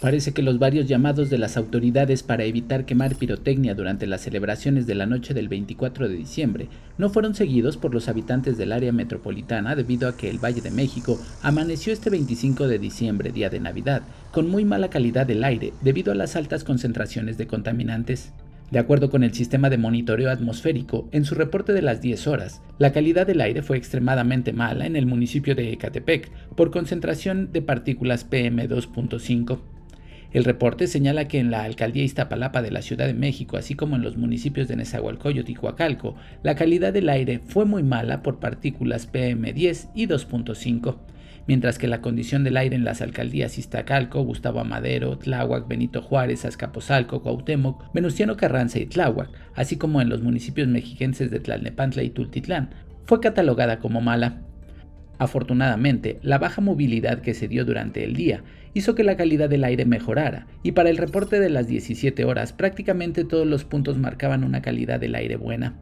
Parece que los varios llamados de las autoridades para evitar quemar pirotecnia durante las celebraciones de la noche del 24 de diciembre no fueron seguidos por los habitantes del área metropolitana debido a que el Valle de México amaneció este 25 de diciembre, día de Navidad, con muy mala calidad del aire debido a las altas concentraciones de contaminantes. De acuerdo con el sistema de monitoreo atmosférico, en su reporte de las 10 horas, la calidad del aire fue extremadamente mala en el municipio de Ecatepec por concentración de partículas PM2.5. El reporte señala que en la alcaldía Iztapalapa de la Ciudad de México, así como en los municipios de Nezahualcóyotl y la calidad del aire fue muy mala por partículas PM10 y 2.5, mientras que la condición del aire en las alcaldías Iztacalco, Gustavo Amadero, Tláhuac, Benito Juárez, Azcapotzalco, Cuauhtémoc, Venustiano Carranza y Tláhuac, así como en los municipios mexiquenses de Tlalnepantla y Tultitlán, fue catalogada como mala. Afortunadamente, la baja movilidad que se dio durante el día hizo que la calidad del aire mejorara y para el reporte de las 17 horas prácticamente todos los puntos marcaban una calidad del aire buena.